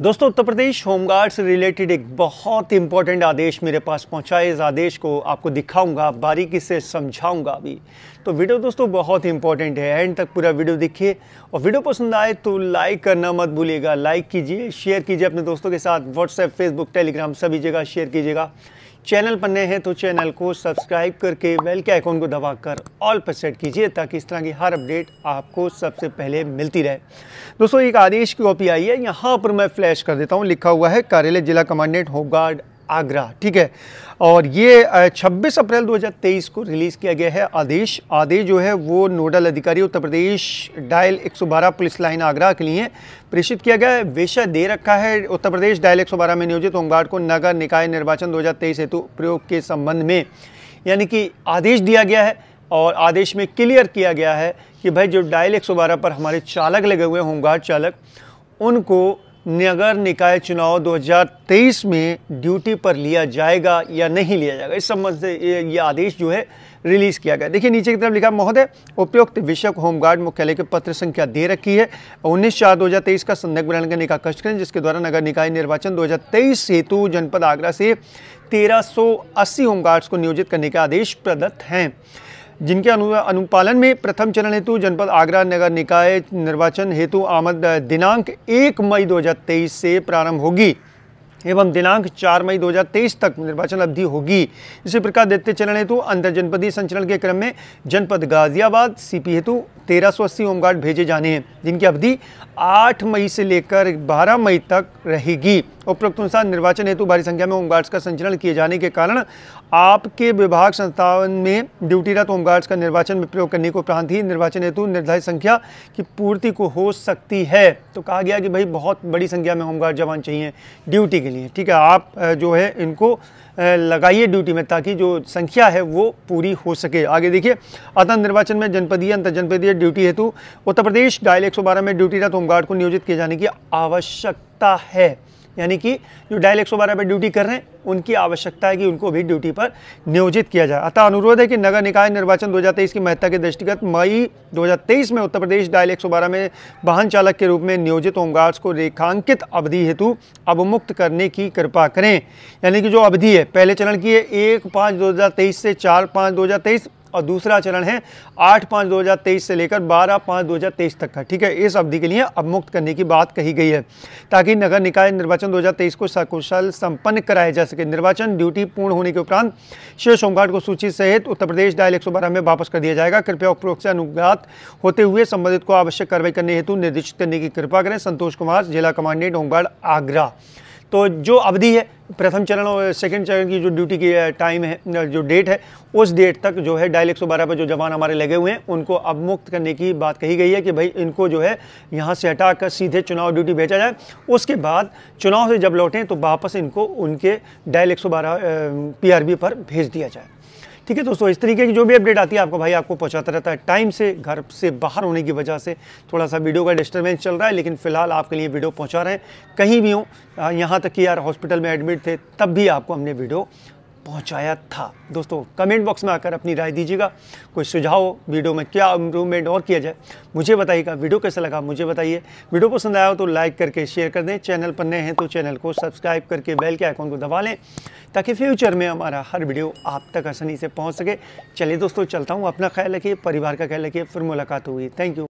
दोस्तों उत्तर प्रदेश होमगार्ड से रिलेटेड एक बहुत इंपॉर्टेंट आदेश मेरे पास पहुंचा है इस आदेश को आपको दिखाऊंगा बारीकी से समझाऊंगा अभी तो वीडियो दोस्तों बहुत इंपॉर्टेंट है एंड तक पूरा वीडियो देखिए और वीडियो पसंद आए तो लाइक करना मत भूलिएगा लाइक कीजिए शेयर कीजिए अपने दोस्तों के साथ व्हाट्सएप फेसबुक टेलीग्राम सभी जगह शेयर कीजिएगा चैनल पर नए हैं तो चैनल को सब्सक्राइब करके बेल के आइकॉन को दबाकर ऑल पर सेट कीजिए ताकि इस तरह की हर अपडेट आपको सबसे पहले मिलती रहे दोस्तों एक आदेश की कॉपी आई है यहाँ पर मैं फ्लैश कर देता हूँ लिखा हुआ है कार्यालय जिला कमांडेंट होमगार्ड आगरा ठीक है और ये 26 अप्रैल 2023 को रिलीज़ किया गया है आदेश आदेश जो है वो नोडल अधिकारी Uttar Pradesh dial 112 police line Agra के लिए प्रेषित किया गया है विषय दे रखा है उत्तर प्रदेश डायल 112 में नियोजित होमगार्ड को नगर निकाय निर्वाचन 2023 हेतु प्रयोग के संबंध में यानी कि आदेश दिया गया है और आदेश में क्लियर किया गया है कि भाई जो डायल एक पर हमारे चालक लगे हुए होमगार्ड चालक उनको नगर निकाय चुनाव 2023 में ड्यूटी पर लिया जाएगा या नहीं लिया जाएगा इस संबंध से ये आदेश जो है रिलीज़ किया गया देखिए नीचे की तरफ लिखा महोदय उपयुक्त विषय होमगार्ड मुख्यालय के पत्र संख्या दे रखी है उन्नीस चार दो हजार तेईस का संदर्भ ग्रहण करने का कष्ट करें जिसके द्वारा नगर निकाय निर्वाचन 2023 हेतु जनपद आगरा से 1380 होमगार्ड्स को नियोजित करने के आदेश प्रदत्त हैं जिनके अनु अनुपालन में प्रथम चरण हेतु जनपद आगरा नगर निकाय निर्वाचन हेतु आमद दिनांक एक मई 2023 से प्रारंभ होगी एवं दिनांक 4 मई 2023 तक निर्वाचन अवधि होगी इसी प्रकार द्वितीय चरण हेतु अंतर जनपदीय संचलन के क्रम में जनपद गाजियाबाद सीपी हेतु तेरह सौ अस्सी होमगार्ड भेजे जाने हैं जिनकी अवधि 8 मई से लेकर 12 मई तक रहेगी उपरोक्त अनुसार निर्वाचन हेतु भारी संख्या में होमगार्ड्स का संचलन किए जाने के कारण आपके विभाग संस्थान में ड्यूटीरत होमगार्ड्स का निर्वाचन में प्रयोग करने को प्रांत ही निर्वाचन हेतु निर्धारित संख्या की पूर्ति को हो सकती है तो कहा गया कि भाई बहुत बड़ी संख्या में होमगार्ड जवान चाहिए ड्यूटी के लिए ठीक है आप जो है इनको लगाइए ड्यूटी में ताकि जो संख्या है वो पूरी हो सके आगे देखिए अतः निर्वाचन में जनपदीय अंतर जनपदीय ड्यूटी हेतु उत्तर प्रदेश डायल एक में ड्यूटीरत होमगार्ड को नियोजित किए जाने की आवश्यकता है यानी कि जो डायल एक पर ड्यूटी कर रहे हैं उनकी आवश्यकता है कि उनको भी ड्यूटी पर नियोजित किया जाए अतः अनुरोध है कि नगर निकाय निर्वाचन 2023 की महत्ता के दृष्टिगत मई 2023 में उत्तर प्रदेश डायल एक में वाहन चालक के रूप में नियोजित होमगार्ड्स को रेखांकित अवधि हेतु अवमुक्त करने की कृपा करें यानी कि जो अवधि है पहले चरण की है एक पाँच दो से चार पाँच दो और दूसरा चरण है आठ पाँच दो हज़ार तेईस से लेकर बारह पाँच दो हज़ार तेईस तक का ठीक है इस अवधि के लिए मुक्त करने की बात कही गई है ताकि नगर निकाय निर्वाचन दो हज़ार तेईस को सकुशल संपन्न कराया जा सके निर्वाचन ड्यूटी पूर्ण होने के उपरांत श्री सोमघाट को सूची सहित उत्तर प्रदेश डायल एक में वापस कर दिया जाएगा कृपया उपरोक्त से अनुघात होते हुए संबंधित को आवश्यक कार्रवाई करने हेतु निर्देशित करने की कृपा करें संतोष कुमार जिला कमांडेंट होमगार्ड आगरा तो जो अवधि है प्रथम चरण और सेकेंड चरण की जो ड्यूटी की टाइम है जो डेट है उस डेट तक जो है डायल एक पर जो जवान हमारे लगे हुए हैं उनको अब मुक्त करने की बात कही गई है कि भाई इनको जो है यहाँ से हटा कर सीधे चुनाव ड्यूटी भेजा जाए उसके बाद चुनाव से जब लौटें तो वापस इनको उनके डायल एक सौ पर भेज दिया जाए ठीक है दोस्तों इस तरीके की जो भी अपडेट आती है आपको भाई आपको पहुंचाता रहता है टाइम से घर से बाहर होने की वजह से थोड़ा सा वीडियो का डिस्टर्बेंस चल रहा है लेकिन फिलहाल आपके लिए वीडियो पहुँचा रहे हैं कहीं भी हो यहाँ तक कि यार हॉस्पिटल में एडमिट थे तब भी आपको हमने वीडियो पहुंचाया था दोस्तों कमेंट बॉक्स में आकर अपनी राय दीजिएगा कोई सुझाव वीडियो में क्या इम्प्रूवमेंट और किया जाए मुझे बताइएगा वीडियो कैसा लगा मुझे बताइए वीडियो पसंद आया हो तो लाइक करके शेयर कर दें चैनल पर नए हैं तो चैनल को सब्सक्राइब करके बेल के आइकॉन को दबा लें ताकि फ्यूचर में हमारा हर वीडियो आप तक आसानी से पहुँच सके चलिए दोस्तों चलता हूँ अपना ख्याल रखिए परिवार का ख्याल रखिए फिर मुलाकात होगी थैंक यू